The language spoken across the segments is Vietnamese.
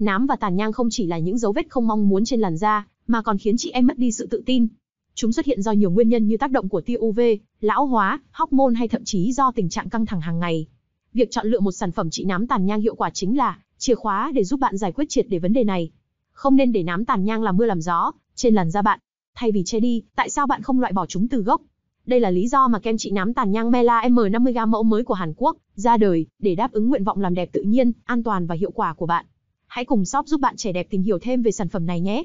nám và tàn nhang không chỉ là những dấu vết không mong muốn trên làn da, mà còn khiến chị em mất đi sự tự tin. Chúng xuất hiện do nhiều nguyên nhân như tác động của tia UV, lão hóa, hormone hay thậm chí do tình trạng căng thẳng hàng ngày. Việc chọn lựa một sản phẩm trị nám tàn nhang hiệu quả chính là chìa khóa để giúp bạn giải quyết triệt để vấn đề này. Không nên để nám tàn nhang làm mưa làm gió trên làn da bạn. Thay vì che đi, tại sao bạn không loại bỏ chúng từ gốc? Đây là lý do mà kem trị nám tàn nhang Mela M50g mẫu mới của Hàn Quốc ra đời để đáp ứng nguyện vọng làm đẹp tự nhiên, an toàn và hiệu quả của bạn. Hãy cùng shop giúp bạn trẻ đẹp tìm hiểu thêm về sản phẩm này nhé.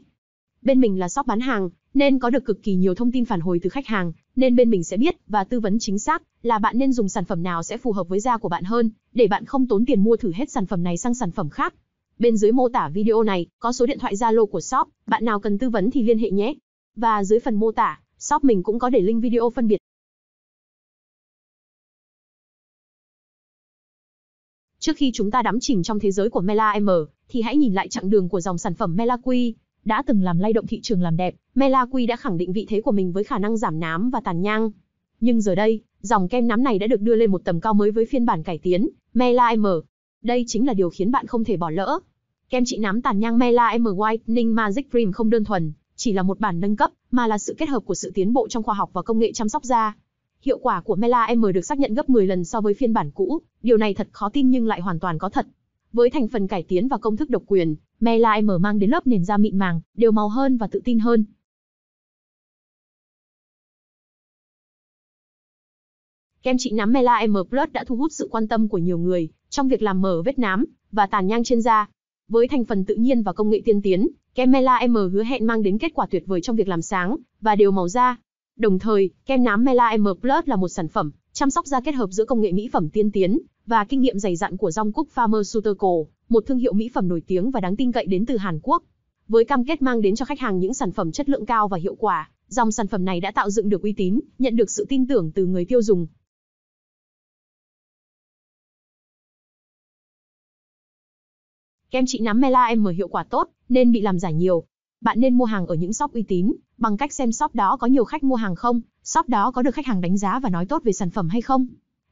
Bên mình là shop bán hàng, nên có được cực kỳ nhiều thông tin phản hồi từ khách hàng, nên bên mình sẽ biết và tư vấn chính xác là bạn nên dùng sản phẩm nào sẽ phù hợp với da của bạn hơn, để bạn không tốn tiền mua thử hết sản phẩm này sang sản phẩm khác. Bên dưới mô tả video này có số điện thoại Zalo của shop, bạn nào cần tư vấn thì liên hệ nhé. Và dưới phần mô tả, shop mình cũng có để link video phân biệt. Trước khi chúng ta đắm chìm trong thế giới của Mela M, thì hãy nhìn lại chặng đường của dòng sản phẩm Melaqui, đã từng làm lay động thị trường làm đẹp, Melaqui đã khẳng định vị thế của mình với khả năng giảm nám và tàn nhang. Nhưng giờ đây, dòng kem nám này đã được đưa lên một tầm cao mới với phiên bản cải tiến, Mela M. Đây chính là điều khiến bạn không thể bỏ lỡ. Kem trị nám tàn nhang Mela M Whitening Magic Cream không đơn thuần chỉ là một bản nâng cấp, mà là sự kết hợp của sự tiến bộ trong khoa học và công nghệ chăm sóc da. Hiệu quả của Mela M được xác nhận gấp 10 lần so với phiên bản cũ, điều này thật khó tin nhưng lại hoàn toàn có thật. Với thành phần cải tiến và công thức độc quyền, Melai M mang đến lớp nền da mịn màng, đều màu hơn và tự tin hơn. Kem trị nám Mela M Plus đã thu hút sự quan tâm của nhiều người trong việc làm mờ vết nám và tàn nhang trên da. Với thành phần tự nhiên và công nghệ tiên tiến, kem Mela M hứa hẹn mang đến kết quả tuyệt vời trong việc làm sáng và đều màu da. Đồng thời, kem nám Mela M Plus là một sản phẩm chăm sóc da kết hợp giữa công nghệ mỹ phẩm tiên tiến và kinh nghiệm dày dặn của Jongkook Pharmaceutical, một thương hiệu mỹ phẩm nổi tiếng và đáng tin cậy đến từ Hàn Quốc. Với cam kết mang đến cho khách hàng những sản phẩm chất lượng cao và hiệu quả, dòng sản phẩm này đã tạo dựng được uy tín, nhận được sự tin tưởng từ người tiêu dùng. Kem trị nám Mela M hiệu quả tốt, nên bị làm giả nhiều. Bạn nên mua hàng ở những shop uy tín, bằng cách xem shop đó có nhiều khách mua hàng không, shop đó có được khách hàng đánh giá và nói tốt về sản phẩm hay không.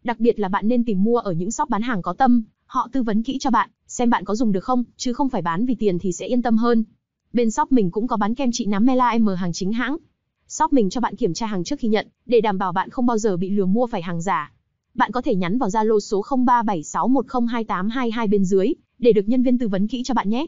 Đặc biệt là bạn nên tìm mua ở những shop bán hàng có tâm, họ tư vấn kỹ cho bạn, xem bạn có dùng được không, chứ không phải bán vì tiền thì sẽ yên tâm hơn. Bên shop mình cũng có bán kem trị nám Mela M hàng chính hãng. Shop mình cho bạn kiểm tra hàng trước khi nhận, để đảm bảo bạn không bao giờ bị lừa mua phải hàng giả. Bạn có thể nhắn vào Zalo số 0376102822 bên dưới để được nhân viên tư vấn kỹ cho bạn nhé.